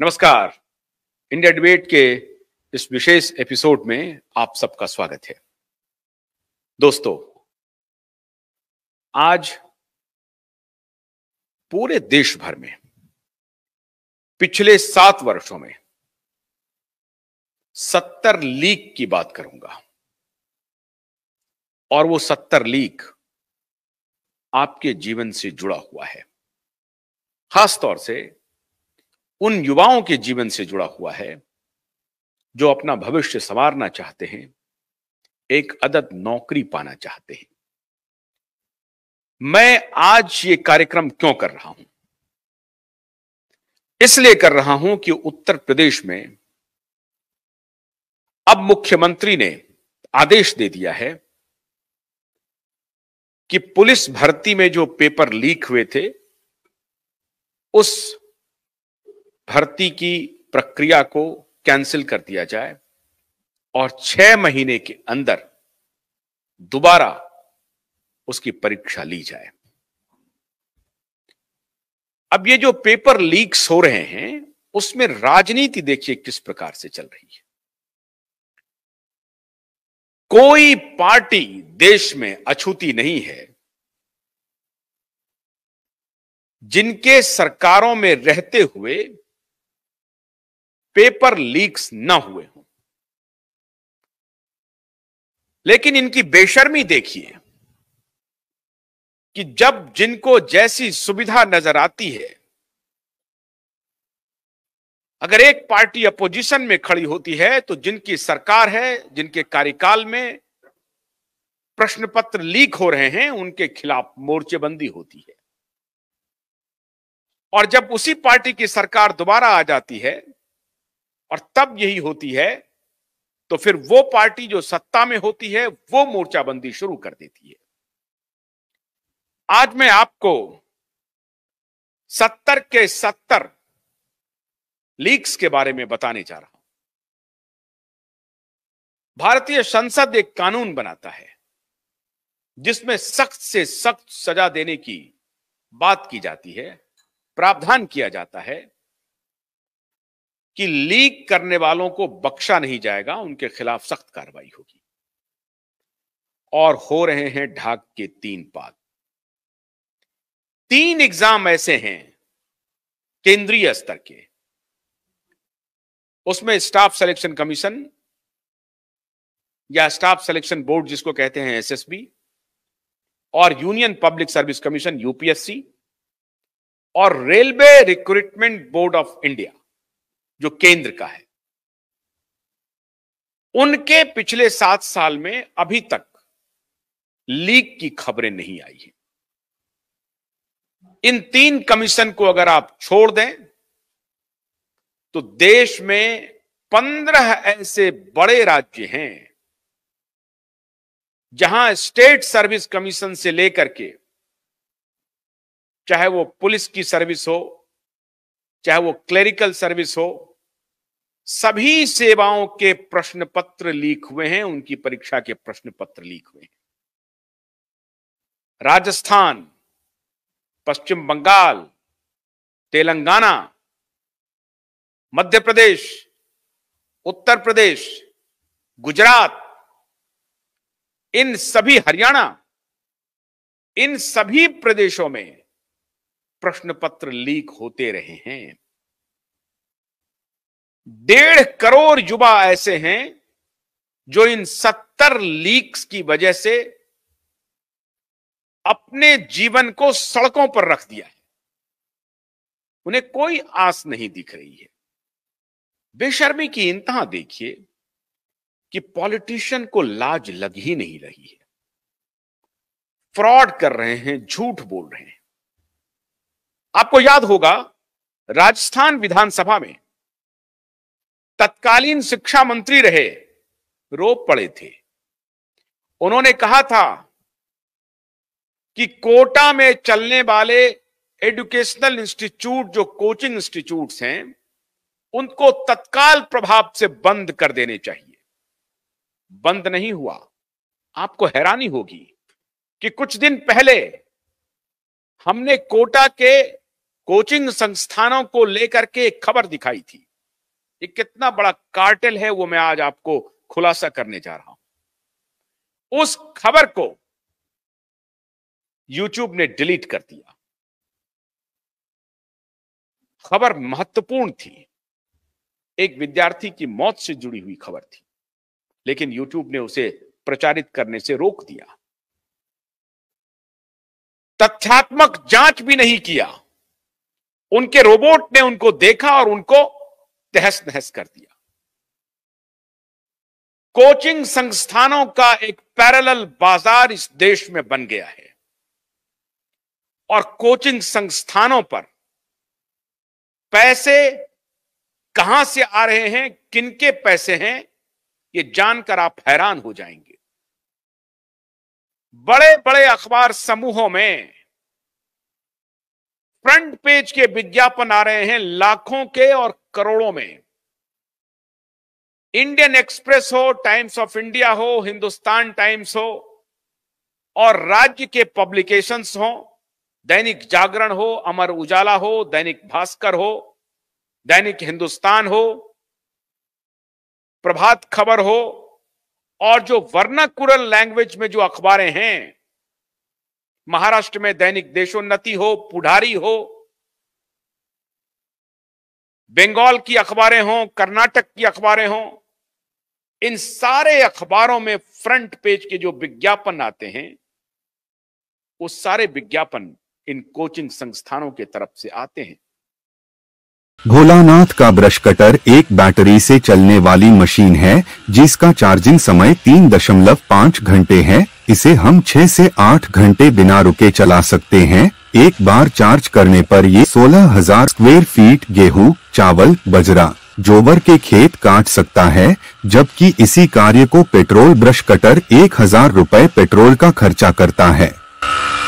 नमस्कार India debate के इस विशेष एपिसोड में आप सबका स्वागत है दोस्तों आज पूरे देश भर में पिछले सात वर्षों में सत्तर लीक की बात करूंगा और वो सत्तर लीक आपके जीवन से जुड़ा हुआ है खास तौर से उन युवाओं के जीवन से जुड़ा हुआ है जो अपना भविष्य संवारना चाहते हैं एक अदद नौकरी पाना चाहते हैं मैं आज ये कार्यक्रम क्यों कर रहा हूं इसलिए कर रहा हूं कि उत्तर प्रदेश में अब मुख्यमंत्री ने आदेश दे दिया है कि पुलिस भर्ती में जो पेपर लीक हुए थे उस भर्ती की प्रक्रिया को कैंसिल कर दिया जाए और छह महीने के अंदर दोबारा उसकी परीक्षा ली जाए अब ये जो पेपर लीक्स हो रहे हैं उसमें राजनीति देखिए किस प्रकार से चल रही है कोई पार्टी देश में अछूती नहीं है जिनके सरकारों में रहते हुए पेपर लीक्स ना हुए हों लेकिन इनकी बेशर्मी देखिए कि जब जिनको जैसी सुविधा नजर आती है अगर एक पार्टी अपोजिशन में खड़ी होती है तो जिनकी सरकार है जिनके कार्यकाल में प्रश्न पत्र लीक हो रहे हैं उनके खिलाफ मोर्चेबंदी होती है और जब उसी पार्टी की सरकार दोबारा आ जाती है और तब यही होती है तो फिर वो पार्टी जो सत्ता में होती है वो मोर्चाबंदी शुरू कर देती है आज मैं आपको सत्तर के सत्तर लीक्स के बारे में बताने जा रहा हूं भारतीय संसद एक कानून बनाता है जिसमें सख्त से सख्त सजा देने की बात की जाती है प्रावधान किया जाता है कि लीक करने वालों को बख्शा नहीं जाएगा उनके खिलाफ सख्त कार्रवाई होगी और हो रहे हैं ढाक के तीन पाद तीन एग्जाम ऐसे हैं केंद्रीय स्तर के उसमें स्टाफ सिलेक्शन कमीशन या स्टाफ सिलेक्शन बोर्ड जिसको कहते हैं एसएसबी और union public service commission UPSC और railway recruitment board of India जो केंद्र का है उनके पिछले सात साल में अभी तक लीक की खबरें नहीं आई है इन तीन कमीशन को अगर आप छोड़ दें तो देश में पंद्रह ऐसे बड़े राज्य हैं जहां स्टेट सर्विस कमीशन से लेकर के चाहे वो पुलिस की सर्विस हो चाहे वो क्लरिकल सर्विस हो सभी सेवाओं के प्रश्न पत्र लीक हुए हैं उनकी परीक्षा के प्रश्न पत्र लीक हुए हैं राजस्थान पश्चिम बंगाल तेलंगाना मध्य प्रदेश उत्तर प्रदेश गुजरात इन सभी हरियाणा इन सभी प्रदेशों में प्रश्न पत्र लीक होते रहे हैं डेढ़ करोड़ युवा ऐसे हैं जो इन सत्तर लीक्स की वजह से अपने जीवन को सड़कों पर रख दिया है उन्हें कोई आस नहीं दिख रही है बेशर्मी की इंतहा देखिए कि पॉलिटिशियन को लाज लग ही नहीं रही है फ्रॉड कर रहे हैं झूठ बोल रहे हैं आपको याद होगा राजस्थान विधानसभा में तत्कालीन शिक्षा मंत्री रहे रो पड़े थे उन्होंने कहा था कि कोटा में चलने वाले एजुकेशनल इंस्टीट्यूट जो कोचिंग इंस्टीट्यूट्स हैं उनको तत्काल प्रभाव से बंद कर देने चाहिए बंद नहीं हुआ आपको हैरानी होगी कि कुछ दिन पहले हमने कोटा के कोचिंग संस्थानों को लेकर के एक खबर दिखाई थी ये कितना बड़ा कार्टेल है वो मैं आज आपको खुलासा करने जा रहा हूं उस खबर को YouTube ने डिलीट कर दिया खबर महत्वपूर्ण थी एक विद्यार्थी की मौत से जुड़ी हुई खबर थी लेकिन YouTube ने उसे प्रचारित करने से रोक दिया तथ्यात्मक जांच भी नहीं किया उनके रोबोट ने उनको देखा और उनको तहस नहस कर दिया कोचिंग संस्थानों का एक पैरेलल बाजार इस देश में बन गया है और कोचिंग संस्थानों पर पैसे कहां से आ रहे हैं किनके पैसे हैं ये जानकर आप हैरान हो जाएंगे बड़े बड़े अखबार समूहों में फ्रंट पेज के विज्ञापन आ रहे हैं लाखों के और करोड़ों में इंडियन एक्सप्रेस हो टाइम्स ऑफ इंडिया हो हिंदुस्तान टाइम्स हो और राज्य के पब्लिकेशंस हो दैनिक जागरण हो अमर उजाला हो दैनिक भास्कर हो दैनिक हिंदुस्तान हो प्रभात खबर हो और जो वर्णाकुरल लैंग्वेज में जो अखबारें हैं महाराष्ट्र में दैनिक देशोन्नति हो पुढारी हो बंगाल की अखबारें हों कर्नाटक की अखबारें हों इन सारे अखबारों में फ्रंट पेज के जो विज्ञापन आते हैं वो सारे विज्ञापन इन कोचिंग संस्थानों के तरफ से आते हैं भोलानाथ का ब्रश कटर एक बैटरी से चलने वाली मशीन है जिसका चार्जिंग समय तीन दशमलव पाँच घंटे है इसे हम 6 से 8 घंटे बिना रुके चला सकते हैं एक बार चार्ज करने पर ये 16,000 स्क्वायर फीट गेहूं, चावल बजरा जोबर के खेत काट सकता है जबकि इसी कार्य को पेट्रोल ब्रश कटर एक हजार रूपए पेट्रोल का खर्चा करता है